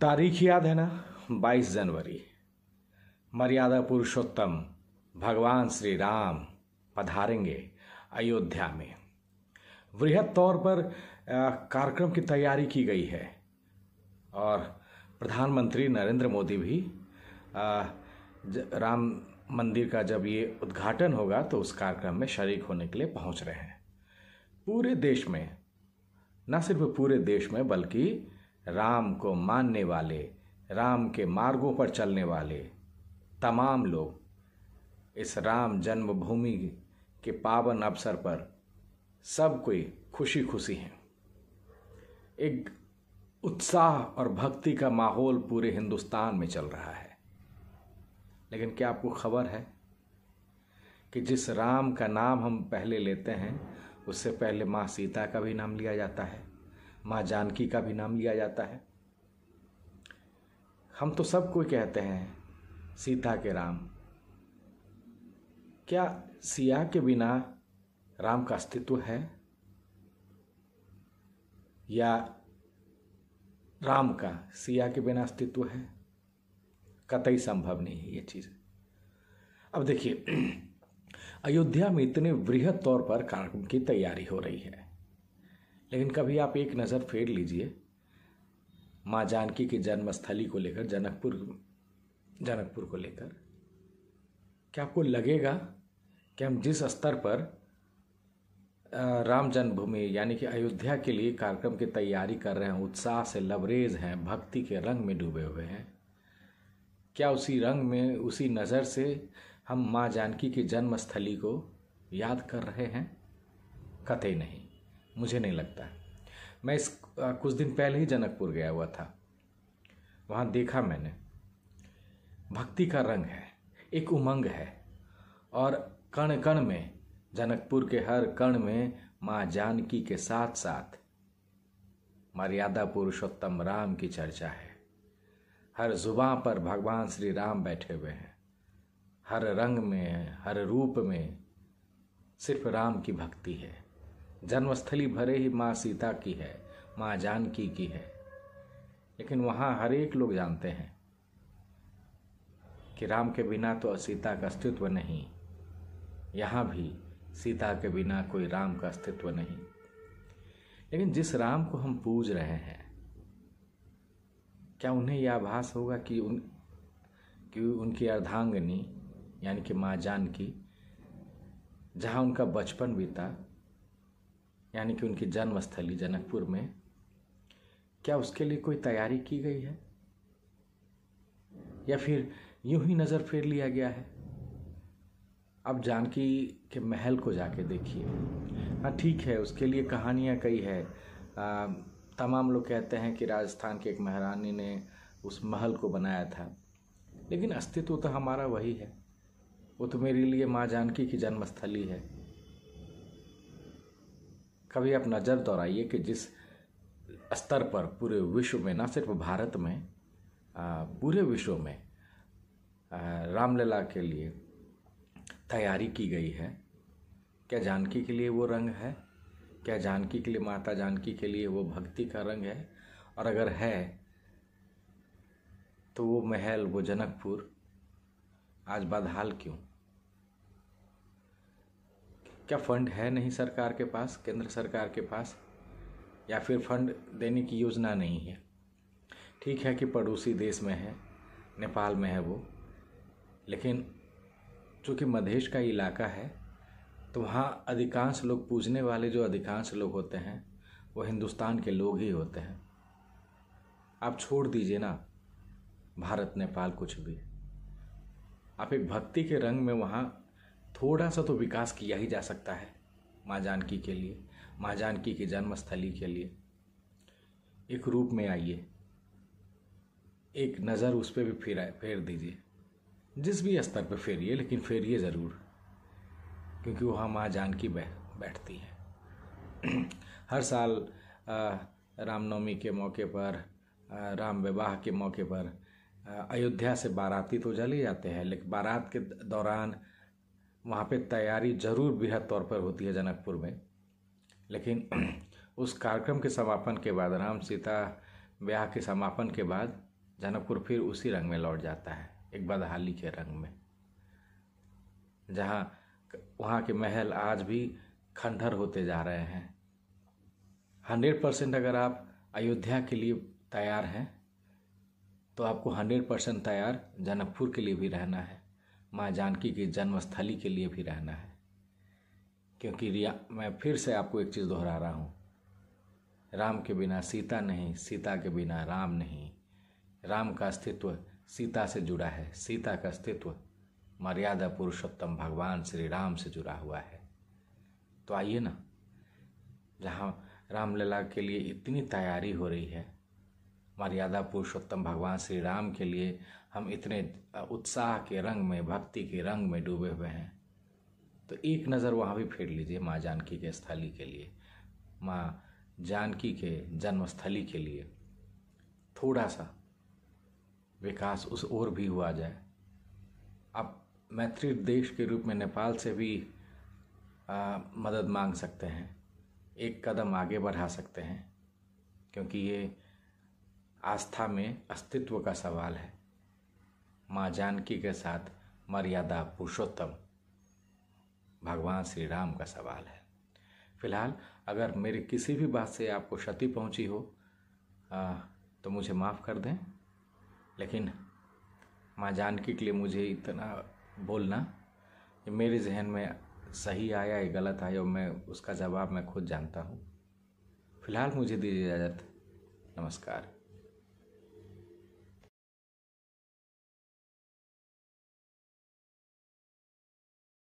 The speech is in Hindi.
तारीख याद है ना 22 जनवरी मर्यादा पुरुषोत्तम भगवान श्री राम पधारेंगे अयोध्या में वृहद तौर पर कार्यक्रम की तैयारी की गई है और प्रधानमंत्री नरेंद्र मोदी भी राम मंदिर का जब ये उद्घाटन होगा तो उस कार्यक्रम में शरीक होने के लिए पहुंच रहे हैं पूरे देश में न सिर्फ पूरे देश में बल्कि राम को मानने वाले राम के मार्गों पर चलने वाले तमाम लोग इस राम जन्मभूमि के पावन अवसर पर सब कोई खुशी खुशी हैं एक उत्साह और भक्ति का माहौल पूरे हिंदुस्तान में चल रहा है लेकिन क्या आपको खबर है कि जिस राम का नाम हम पहले लेते हैं उससे पहले माँ सीता का भी नाम लिया जाता है माँ जानकी का भी नाम लिया जाता है हम तो सब कोई कहते हैं सीता के राम क्या सिया के बिना राम का अस्तित्व है या राम का सिया के बिना अस्तित्व है कतई संभव नहीं है ये चीज़ अब देखिए अयोध्या में इतने वृहद तौर पर कार्यक्रम की तैयारी हो रही है लेकिन कभी आप एक नज़र फेर लीजिए माँ जानकी की जन्मस्थली को लेकर जनकपुर जनकपुर को लेकर क्या आपको लगेगा कि हम जिस स्तर पर राम जन्मभूमि यानी कि अयोध्या के लिए कार्यक्रम की तैयारी कर रहे हैं उत्साह से लबरेज हैं भक्ति के रंग में डूबे हुए हैं क्या उसी रंग में उसी नज़र से हम माँ जानकी की जन्मस्थली को याद कर रहे हैं कतई नहीं मुझे नहीं लगता मैं इस कुछ दिन पहले ही जनकपुर गया हुआ था वहाँ देखा मैंने भक्ति का रंग है एक उमंग है और कण कण में जनकपुर के हर कण में माँ जानकी के साथ साथ मर्यादा पुरुषोत्तम राम की चर्चा है हर जुबा पर भगवान श्री राम बैठे हुए हैं हर रंग में हर रूप में सिर्फ राम की भक्ति है जन्मस्थली भरे ही माँ सीता की है माँ जानकी की है लेकिन वहाँ हर एक लोग जानते हैं कि राम के बिना तो सीता का अस्तित्व नहीं यहाँ भी सीता के बिना कोई राम का अस्तित्व नहीं लेकिन जिस राम को हम पूज रहे हैं क्या उन्हें यह आभास होगा कि उन कि उनकी अर्धांगनी यानी कि माँ जानकी जहाँ उनका बचपन बीता यानी कि उनकी जन्मस्थली जनकपुर में क्या उसके लिए कोई तैयारी की गई है या फिर यूं ही नज़र फेर लिया गया है अब जानकी के महल को जाके देखिए हाँ ठीक है उसके लिए कहानियाँ कई है आ, तमाम लोग कहते हैं कि राजस्थान के एक महारानी ने उस महल को बनाया था लेकिन अस्तित्व तो हमारा वही है वो तो मेरे लिए माँ जानकी की जन्मस्थली है कभी आप नज़र दोहराइए कि जिस स्तर पर पूरे विश्व में ना सिर्फ भारत में पूरे विश्व में रामलला के लिए तैयारी की गई है क्या जानकी के लिए वो रंग है क्या जानकी के लिए माता जानकी के लिए वो भक्ति का रंग है और अगर है तो वो महल वो जनकपुर आज बदहाल क्यों क्या फंड है नहीं सरकार के पास केंद्र सरकार के पास या फिर फंड देने की योजना नहीं है ठीक है कि पड़ोसी देश में है नेपाल में है वो लेकिन चूँकि मधेश का इलाका है तो वहाँ अधिकांश लोग पूजने वाले जो अधिकांश लोग होते हैं वो हिंदुस्तान के लोग ही होते हैं आप छोड़ दीजिए ना भारत नेपाल कुछ भी आप एक भक्ति के रंग में वहाँ थोड़ा सा तो विकास किया ही जा सकता है माँ जानकी के लिए माँ जानकी की जन्मस्थली के लिए एक रूप में आइए एक नज़र उस पर भी फेरा फेर दीजिए जिस भी स्तर पर फेरिए लेकिन फेरिए ज़रूर क्योंकि वहाँ माँ जानकी बै, बैठती है हर साल रामनवमी के मौके पर राम विवाह के मौके पर अयोध्या से बाराती तो ही जाते हैं लेकिन बारात के दौरान वहाँ पे तैयारी ज़रूर बेहद तौर पर होती है जनकपुर में लेकिन उस कार्यक्रम के समापन के बाद राम सीता ब्याह के समापन के बाद जनकपुर फिर उसी रंग में लौट जाता है एक बदहाली के रंग में जहाँ वहाँ के महल आज भी खंडहर होते जा रहे हैं हंड्रेड परसेंट अगर आप अयोध्या के लिए तैयार हैं तो आपको हंड्रेड परसेंट तैयार जनकपुर के लिए भी रहना है माँ जानकी की जन्मस्थली के लिए भी रहना है क्योंकि रिया मैं फिर से आपको एक चीज़ दोहरा रहा हूँ राम के बिना सीता नहीं सीता के बिना राम नहीं राम का अस्तित्व सीता से जुड़ा है सीता का अस्तित्व मर्यादा पुरुषोत्तम भगवान श्री राम से जुड़ा हुआ है तो आइए ना जहाँ रामलला के लिए इतनी तैयारी हो रही है मर्यादा पुरुषोत्तम भगवान श्री राम के लिए हम इतने उत्साह के रंग में भक्ति के रंग में डूबे हुए हैं तो एक नज़र वहाँ भी फेर लीजिए माँ जानकी के स्थली के लिए माँ जानकी के जन्मस्थली के लिए थोड़ा सा विकास उस ओर भी हुआ जाए अब मैत्री देश के रूप में नेपाल से भी आ, मदद मांग सकते हैं एक कदम आगे बढ़ा सकते हैं क्योंकि ये आस्था में अस्तित्व का सवाल है माँ जानकी के साथ मर्यादा पुरुषोत्तम भगवान श्री राम का सवाल है फिलहाल अगर मेरी किसी भी बात से आपको क्षति पहुंची हो आ, तो मुझे माफ़ कर दें लेकिन माँ जानकी के लिए मुझे इतना बोलना कि मेरे जहन में सही आया या गलत आया और मैं उसका जवाब मैं खुद जानता हूँ फिलहाल मुझे दीजिए इजाज़त नमस्कार